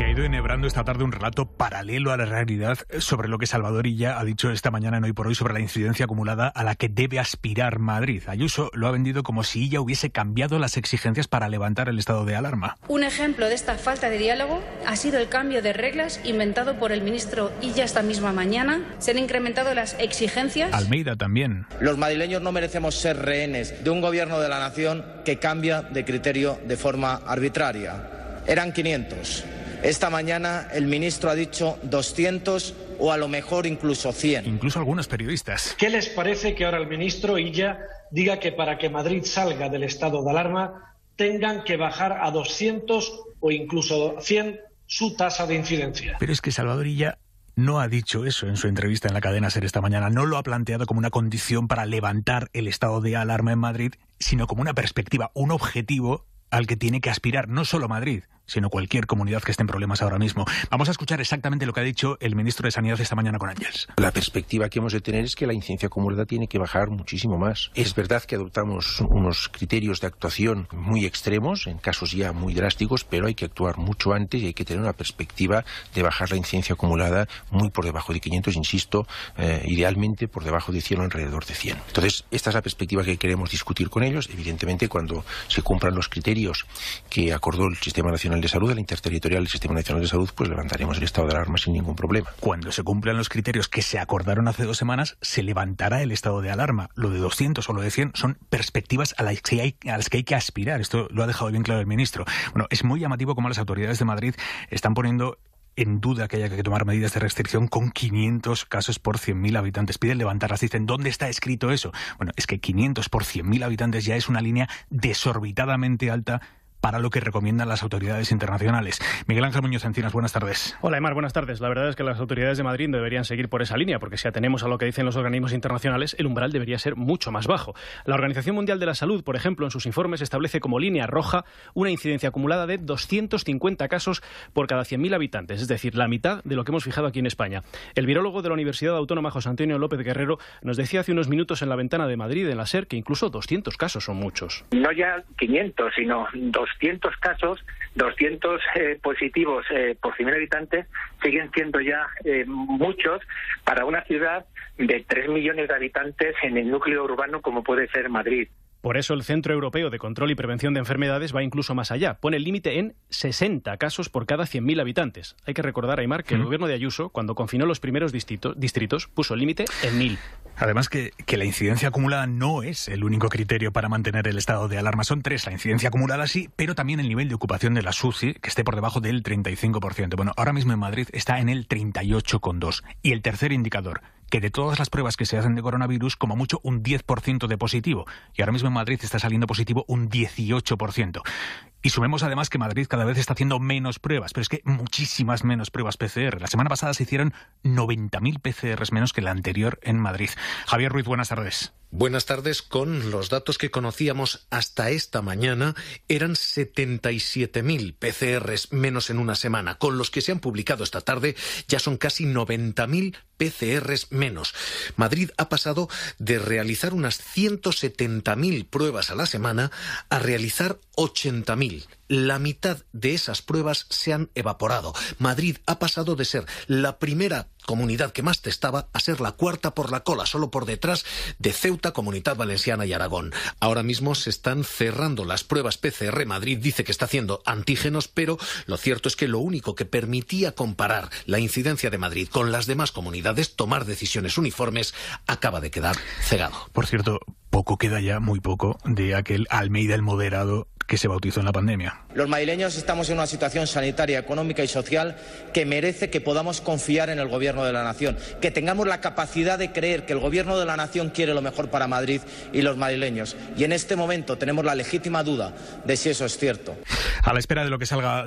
se ha ido enhebrando esta tarde un relato paralelo a la realidad sobre lo que Salvador Illa ha dicho esta mañana en Hoy por Hoy sobre la incidencia acumulada a la que debe aspirar Madrid. Ayuso lo ha vendido como si Illa hubiese cambiado las exigencias para levantar el estado de alarma. Un ejemplo de esta falta de diálogo ha sido el cambio de reglas inventado por el ministro Illa esta misma mañana. Se han incrementado las exigencias. Almeida también. Los madrileños no merecemos ser rehenes de un gobierno de la nación que cambia de criterio de forma arbitraria. Eran 500 esta mañana el ministro ha dicho 200 o a lo mejor incluso 100. Incluso algunos periodistas. ¿Qué les parece que ahora el ministro Illa diga que para que Madrid salga del estado de alarma tengan que bajar a 200 o incluso 100 su tasa de incidencia? Pero es que Salvador Illa no ha dicho eso en su entrevista en la cadena Ser esta mañana, no lo ha planteado como una condición para levantar el estado de alarma en Madrid, sino como una perspectiva, un objetivo al que tiene que aspirar no solo Madrid, sino cualquier comunidad que esté en problemas ahora mismo. Vamos a escuchar exactamente lo que ha dicho el ministro de Sanidad esta mañana con Ángels. La perspectiva que hemos de tener es que la incidencia acumulada tiene que bajar muchísimo más. Es verdad que adoptamos unos criterios de actuación muy extremos, en casos ya muy drásticos, pero hay que actuar mucho antes y hay que tener una perspectiva de bajar la incidencia acumulada muy por debajo de 500, insisto, eh, idealmente por debajo de 100 o alrededor de 100. Entonces, esta es la perspectiva que queremos discutir con ellos. Evidentemente, cuando se cumplan los criterios que acordó el Sistema Nacional de Salud, el la interterritorial del Sistema Nacional de Salud, pues levantaremos el estado de alarma sin ningún problema. Cuando se cumplan los criterios que se acordaron hace dos semanas, se levantará el estado de alarma. Lo de 200 o lo de 100 son perspectivas a las que hay, a las que, hay que aspirar. Esto lo ha dejado bien claro el ministro. Bueno, es muy llamativo cómo las autoridades de Madrid están poniendo en duda que haya que tomar medidas de restricción con 500 casos por 100.000 habitantes. Piden levantarlas, dicen, ¿dónde está escrito eso? Bueno, es que 500 por 100.000 habitantes ya es una línea desorbitadamente alta para lo que recomiendan las autoridades internacionales. Miguel Ángel Muñoz Encinas, buenas tardes. Hola, Emar, buenas tardes. La verdad es que las autoridades de Madrid deberían seguir por esa línea, porque si atenemos a lo que dicen los organismos internacionales, el umbral debería ser mucho más bajo. La Organización Mundial de la Salud, por ejemplo, en sus informes establece como línea roja una incidencia acumulada de 250 casos por cada 100.000 habitantes, es decir, la mitad de lo que hemos fijado aquí en España. El virólogo de la Universidad Autónoma José Antonio López Guerrero nos decía hace unos minutos en la ventana de Madrid, en la SER, que incluso 200 casos son muchos. No ya 500, sino 200. 200 casos, 200 eh, positivos eh, por 100.000 habitantes, siguen siendo ya eh, muchos para una ciudad de 3 millones de habitantes en el núcleo urbano como puede ser Madrid. Por eso el Centro Europeo de Control y Prevención de Enfermedades va incluso más allá. Pone el límite en 60 casos por cada 100.000 habitantes. Hay que recordar, Aymar, que el gobierno de Ayuso, cuando confinó los primeros distritos, puso el límite en 1.000. Además que, la incidencia acumulada no es el único criterio para mantener el estado de alarma. Son tres, la incidencia acumulada sí, pero también el nivel de ocupación de la SUCI, que esté por debajo del 35%. Bueno, ahora mismo en Madrid está en el 38,2%. Y el tercer indicador, que de todas las pruebas que se hacen de coronavirus, como mucho un 10% de positivo. Y ahora mismo en Madrid está saliendo positivo un 18%. Y sumemos además que Madrid cada vez está haciendo menos pruebas, pero es que muchísimas menos pruebas PCR. La semana pasada se hicieron 90.000 PCRs menos que la anterior en Madrid. Javier Ruiz, buenas tardes. Buenas tardes. Con los datos que conocíamos hasta esta mañana, eran 77.000 PCRs menos en una semana. Con los que se han publicado esta tarde, ya son casi 90.000 PCRs menos. Madrid ha pasado de realizar unas 170.000 pruebas a la semana a realizar 80.000 la mitad de esas pruebas se han evaporado. Madrid ha pasado de ser la primera comunidad que más testaba, a ser la cuarta por la cola, solo por detrás de Ceuta, Comunidad Valenciana y Aragón. Ahora mismo se están cerrando las pruebas PCR. Madrid dice que está haciendo antígenos, pero lo cierto es que lo único que permitía comparar la incidencia de Madrid con las demás comunidades, tomar decisiones uniformes, acaba de quedar cegado. Por cierto, poco queda ya, muy poco, de aquel Almeida el moderado que se bautizó en la pandemia. Los madrileños estamos en una situación sanitaria, económica y social que merece que podamos confiar en el Gobierno de la Nación, que tengamos la capacidad de creer que el Gobierno de la Nación quiere lo mejor para Madrid y los madrileños. Y en este momento tenemos la legítima duda de si eso es cierto. A la espera de lo que salga